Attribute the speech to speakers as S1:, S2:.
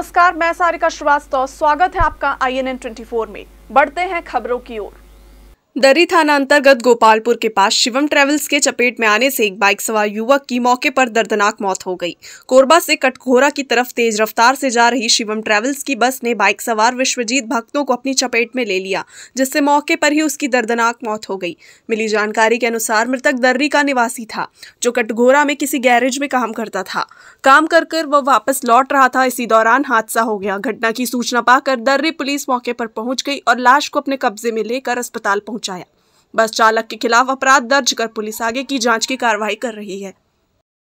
S1: नमस्कार मैं सारिका श्रीवास्तव स्वागत है आपका आई एन में बढ़ते हैं खबरों की ओर दरी थाना अंतर्गत गोपालपुर के पास शिवम ट्रेवल्स के चपेट में आने से एक बाइक सवार युवक की मौके पर दर्दनाक मौत हो गई कोरबा से कटघोरा की तरफ तेज रफ्तार से जा रही शिवम ट्रेवल्स की बस ने बाइक सवार विश्वजीत भक्तों को अपनी चपेट में ले लिया जिससे मौके पर ही उसकी दर्दनाक मौत हो गई मिली जानकारी के अनुसार मृतक दर्री का निवासी था जो कटघोरा में किसी गैरेज में काम करता था काम कर कर वह वापस लौट रहा था इसी दौरान हादसा हो गया घटना की सूचना पाकर दर्रे पुलिस मौके पर पहुंच गई और लाश को अपने कब्जे में लेकर अस्पताल पहुंचाया बस चालक के खिलाफ अपराध दर्ज कर पुलिस आगे की जांच की कार्रवाई कर रही है